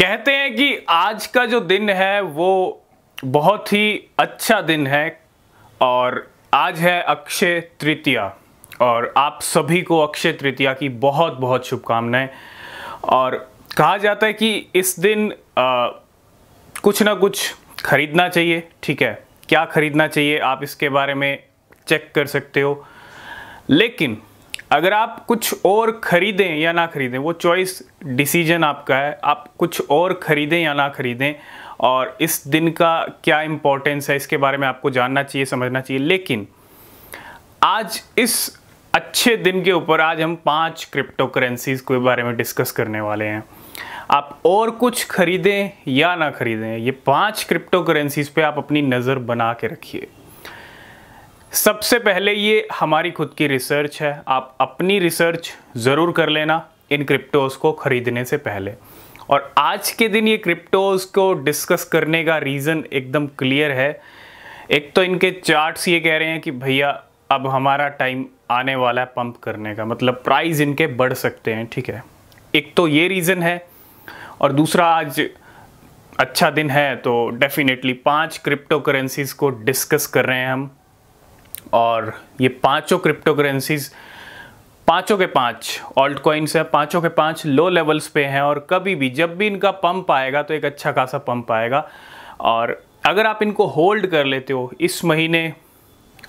कहते हैं कि आज का जो दिन है वो बहुत ही अच्छा दिन है और आज है अक्षय तृतीया और आप सभी को अक्षय तृतीया की बहुत बहुत शुभकामनाएं और कहा जाता है कि इस दिन आ, कुछ ना कुछ खरीदना चाहिए ठीक है क्या खरीदना चाहिए आप इसके बारे में चेक कर सकते हो लेकिन अगर आप कुछ और खरीदें या ना खरीदें वो चॉइस डिसीजन आपका है आप कुछ और खरीदें या ना खरीदें और इस दिन का क्या इम्पोर्टेंस है इसके बारे में आपको जानना चाहिए समझना चाहिए लेकिन आज इस अच्छे दिन के ऊपर आज हम पांच क्रिप्टो करेंसीज के बारे में डिस्कस करने वाले हैं आप और कुछ खरीदें या ना खरीदें ये पांच क्रिप्टो करेंसीज पे आप अपनी नज़र बना के रखिए सबसे पहले ये हमारी खुद की रिसर्च है आप अपनी रिसर्च ज़रूर कर लेना इन क्रिप्टोज़ को ख़रीदने से पहले और आज के दिन ये क्रिप्टोज़ को डिस्कस करने का रीज़न एकदम क्लियर है एक तो इनके चार्ट्स ये कह रहे हैं कि भैया अब हमारा टाइम आने वाला है पंप करने का मतलब प्राइस इनके बढ़ सकते हैं ठीक है एक तो ये रीज़न है और दूसरा आज अच्छा दिन है तो डेफिनेटली पांच क्रिप्टो करेंसीज को डिस्कस कर रहे हैं हम और ये पांचों क्रिप्टो करेंसीज पांचों के पांच ऑल्ट कॉइन्स हैं पांचों के पांच लो लेवल्स पे हैं और कभी भी जब भी इनका पंप आएगा तो एक अच्छा खासा पंप आएगा और अगर आप इनको होल्ड कर लेते हो इस महीने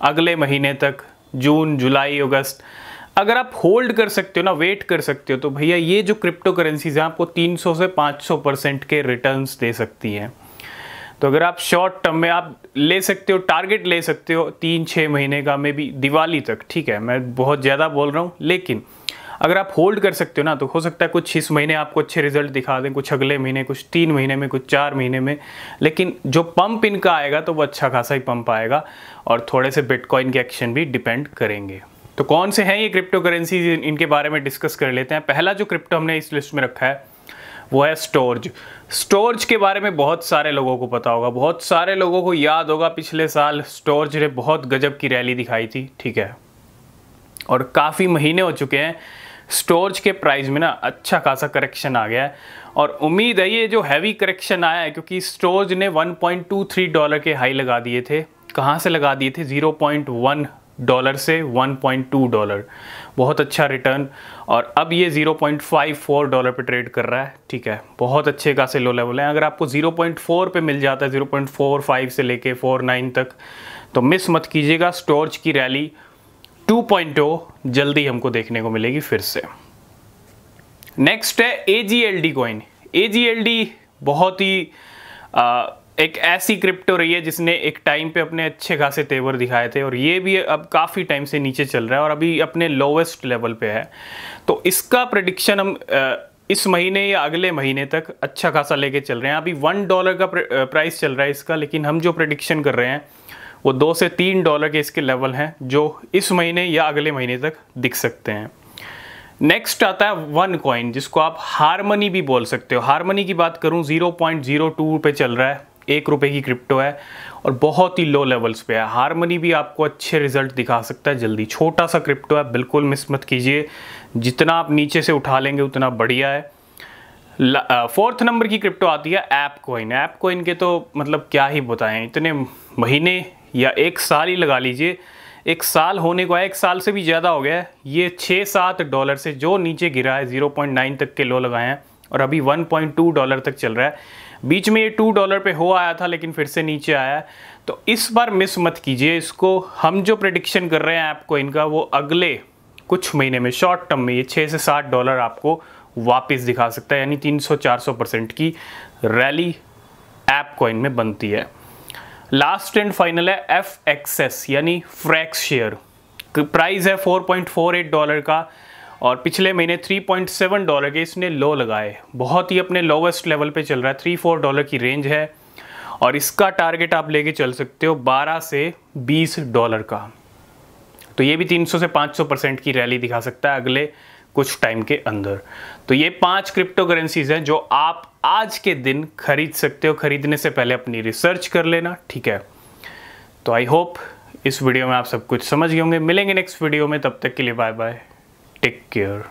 अगले महीने तक जून जुलाई अगस्त अगर आप होल्ड कर सकते हो ना वेट कर सकते हो तो भैया ये जो क्रिप्टो करेंसीज हैं आपको 300 से 500 परसेंट के रिटर्न्स दे सकती हैं तो अगर आप शॉर्ट टर्म में आप ले सकते हो टारगेट ले सकते हो तीन छः महीने का मे बी दिवाली तक ठीक है मैं बहुत ज़्यादा बोल रहा हूँ लेकिन अगर आप होल्ड कर सकते हो ना तो हो सकता है कुछ इस महीने आपको अच्छे रिजल्ट दिखा दें कुछ अगले महीने कुछ तीन महीने में कुछ चार महीने में लेकिन जो पंप इनका आएगा तो वो अच्छा खासा ही पंप आएगा और थोड़े से बिटकॉइन के एक्शन भी डिपेंड करेंगे तो कौन से हैं ये क्रिप्टो करेंसी इनके बारे में डिस्कस कर लेते हैं पहला जो क्रिप्टो हमने इस लिस्ट में रखा है वो है स्टोरज स्टोरज के बारे में बहुत सारे लोगों को पता होगा बहुत सारे लोगों को याद होगा पिछले साल स्टोरज ने बहुत गजब की रैली दिखाई थी ठीक है और काफ़ी महीने हो चुके हैं स्टोर्ज के प्राइस में ना अच्छा खासा करेक्शन आ गया है और उम्मीद है ये जो हैवी करेक्शन आया है क्योंकि स्टोर्ज ने 1.23 डॉलर के हाई लगा दिए थे कहाँ से लगा दिए थे 0.1 डॉलर से 1.2 डॉलर बहुत अच्छा रिटर्न और अब ये 0.54 डॉलर पे ट्रेड कर रहा है ठीक है बहुत अच्छे खासे लो लेवल है अगर आपको 0.4 पे मिल जाता है 0.45 से लेके 49 तक तो मिस मत कीजिएगा स्टोर्च की रैली 2.0 जल्दी हमको देखने को मिलेगी फिर से नेक्स्ट है A G L D coin A G L D बहुत ही आ, एक ऐसी क्रिप्टो रही है जिसने एक टाइम पे अपने अच्छे खासे तेवर दिखाए थे और ये भी अब काफ़ी टाइम से नीचे चल रहा है और अभी अपने लोवेस्ट लेवल पे है तो इसका प्रडिक्शन हम इस महीने या अगले महीने तक अच्छा खासा लेके चल रहे हैं अभी वन डॉलर का प्राइस चल रहा है इसका लेकिन हम जो प्रडिक्शन कर रहे हैं वो दो से तीन डॉलर के इसके लेवल हैं जो इस महीने या अगले महीने तक दिख सकते हैं नेक्स्ट आता है वन कॉइन जिसको आप हारमनी भी बोल सकते हो हारमनी की बात करूं 0.02 पे चल रहा है एक रुपये की क्रिप्टो है और बहुत ही लो लेवल्स पे है हारमनी भी आपको अच्छे रिजल्ट दिखा सकता है जल्दी छोटा सा क्रिप्टो है बिल्कुल मिस मत कीजिए जितना आप नीचे से उठा लेंगे उतना बढ़िया है फोर्थ नंबर की क्रिप्टो आती है ऐप कोइन ऐप कोइन के तो मतलब क्या ही बताएं इतने महीने या एक साल ही लगा लीजिए एक साल होने को है एक साल से भी ज़्यादा हो गया है ये छः सात डॉलर से जो नीचे गिरा है ज़ीरो पॉइंट नाइन तक के लो लगाए हैं और अभी 1.2 डॉलर तक चल रहा है बीच में ये 2 डॉलर पे हो आया था लेकिन फिर से नीचे आया है तो इस बार मिस मत कीजिए इसको हम जो प्रडिक्शन कर रहे हैं आपको इनका वो अगले कुछ महीने में शॉर्ट टर्म में ये छः से सात डॉलर आपको वापस दिखा सकता है यानी 300-400 परसेंट की रैली ऐप कॉइन में बनती है लास्ट एंड फाइनल है एफ यानी फ्रैक्स शेयर प्राइस है 4.48 डॉलर का और पिछले महीने 3.7 डॉलर के इसने लो लगाए बहुत ही अपने लोवेस्ट लेवल पे चल रहा है थ्री फोर डॉलर की रेंज है और इसका टारगेट आप लेके चल सकते हो 12 से 20 डॉलर का तो ये भी 300 से 500 परसेंट की रैली दिखा सकता है अगले कुछ टाइम के अंदर तो ये पांच क्रिप्टो करेंसीज हैं जो आप आज के दिन खरीद सकते हो खरीदने से पहले अपनी रिसर्च कर लेना ठीक है तो आई होप इस वीडियो में आप सब कुछ समझ गए होंगे मिलेंगे नेक्स्ट वीडियो में तब तक के लिए बाय बाय Take care.